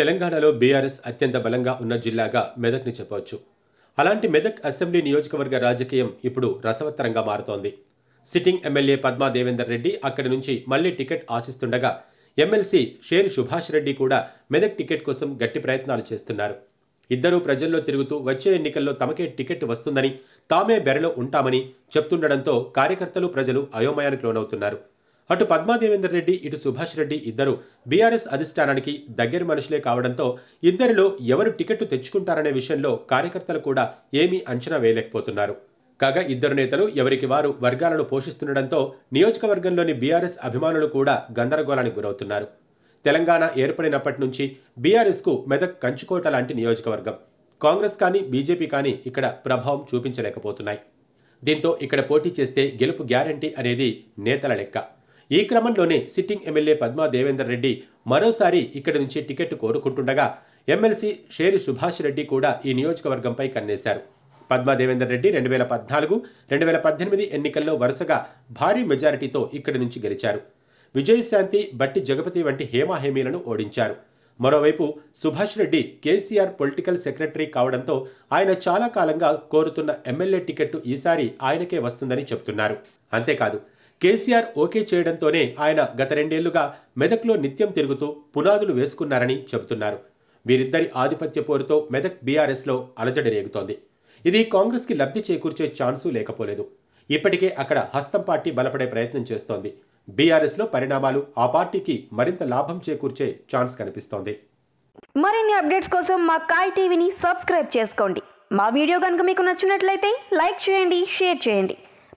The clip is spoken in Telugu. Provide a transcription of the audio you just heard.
తెలంగాణలో బీఆర్ఎస్ అత్యంత బలంగా ఉన్న జిల్లాగా మెదక్ని చెప్పవచ్చు అలాంటి మెదక్ అసెంబ్లీ నియోజకవర్గ రాజకీయం ఇప్పుడు రసవత్తరంగా మారుతోంది సిట్టింగ్ ఎమ్మెల్యే పద్మా దేవేందర్ రెడ్డి అక్కడి నుంచి మళ్లీ టికెట్ ఆశిస్తుండగా ఎమ్మెల్సీ షేర్ సుభాష్ రెడ్డి కూడా మెదక్ టికెట్ కోసం గట్టి ప్రయత్నాలు చేస్తున్నారు ఇద్దరూ ప్రజల్లో తిరుగుతూ వచ్చే ఎన్నికల్లో తమకే టికెట్ వస్తుందని తామే బెరలో ఉంటామని చెప్తుండడంతో కార్యకర్తలు ప్రజలు అయోమయానికి లోనవుతున్నారు అటు పద్మాదేవేందర్ రెడ్డి ఇటు సుభాష్ రెడ్డి ఇద్దరు బీఆర్ఎస్ అధిష్టానానికి దగ్గర మనుషులే కావడంతో ఇద్దరిలో ఎవరు టికెట్టు తెచ్చుకుంటారనే విషయంలో కార్యకర్తలు కూడా ఏమీ అంచనా వేయలేకపోతున్నారు కాగా ఇద్దరు నేతలు ఎవరికి వారు వర్గాలను పోషిస్తుండడంతో నియోజకవర్గంలోని బీఆర్ఎస్ అభిమానులు కూడా గందరగోళానికి గురవుతున్నారు తెలంగాణ ఏర్పడినప్పటి నుంచి బీఆర్ఎస్కు మెదక్ కంచుకోట లాంటి నియోజకవర్గం కాంగ్రెస్ కానీ బీజేపీ కానీ ఇక్కడ ప్రభావం చూపించలేకపోతున్నాయి దీంతో ఇక్కడ పోటీ చేస్తే గెలుపు గ్యారంటీ అనేది నేతల లెక్క ఈ క్రమంలోనే సిట్టింగ్ ఎమ్మెల్యే పద్మా దేవేందర్ రెడ్డి మరోసారి ఇక్కడి నుంచి టికెట్ కోరుకుంటుండగా ఎమ్మెల్సీ షేరి సుభాష్ రెడ్డి కూడా ఈ నియోజకవర్గంపై కన్నేశారు పద్మా దేవేందర్ రెడ్డి రెండు వేల పద్నాలుగు రెండు వేల పద్దెనిమిది ఎన్నికల్లో వరుసగా భారీ మెజారిటీతో ఇక్కడి నుంచి గెలిచారు విజయశాంతి బట్టి జగపతి వంటి హేమాహేమీలను ఓడించారు మరోవైపు సుభాష్ రెడ్డి కేసీఆర్ పొలిటికల్ సెక్రటరీ కావడంతో ఆయన చాలా కాలంగా కోరుతున్న ఎమ్మెల్యే టికెట్టు ఈసారి ఆయనకే వస్తుందని చెబుతున్నారు అంతేకాదు కేసీఆర్ ఓకే చేయడంతోనే ఆయన గత రెండేళ్లుగా మెదక్లో నిత్యం తిరుగుతూ పునాదులు వేసుకున్నారని చెబుతున్నారు వీరిద్దరి ఆధిపత్య పోరుతో మెదక్ బీఆర్ఎస్లో అలజడి రేగుతోంది ఇది కాంగ్రెస్కి లబ్ధి చేకూర్చే ఛాన్సు లేకపోలేదు ఇప్పటికే అక్కడ హస్తం పార్టీ బలపడే ప్రయత్నం చేస్తోంది బీఆర్ఎస్లో పరిణామాలు ఆ పార్టీకి మరింత లాభం చేకూర్చే ఛాన్స్ కనిపిస్తోంది మరిన్ని అప్డేట్స్ కోసం మా కాయ్ టీవీని సబ్స్క్రైబ్ చేసుకోండి మా వీడియో కనుక మీకు నచ్చినట్లయితే లైక్ చేయండి షేర్ చేయండి